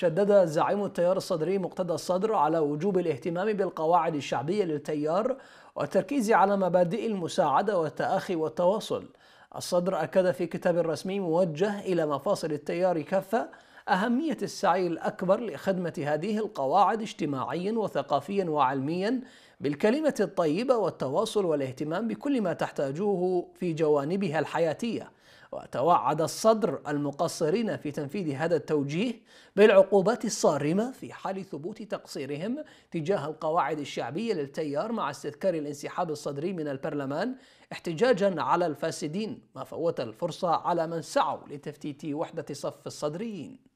شدد زعيم التيار الصدري مقتدى الصدر على وجوب الاهتمام بالقواعد الشعبية للتيار والتركيز على مبادئ المساعدة والتأخي والتواصل الصدر أكد في كتاب رسمي موجه إلى مفاصل التيار كافة أهمية السعي الأكبر لخدمة هذه القواعد اجتماعيا وثقافيا وعلميا بالكلمة الطيبة والتواصل والاهتمام بكل ما تحتاجه في جوانبها الحياتية وتوعد الصدر المقصرين في تنفيذ هذا التوجيه بالعقوبات الصارمة في حال ثبوت تقصيرهم تجاه القواعد الشعبية للتيار مع استذكار الانسحاب الصدري من البرلمان احتجاجا على الفاسدين ما فوت الفرصة على من سعوا لتفتيت وحدة صف الصدريين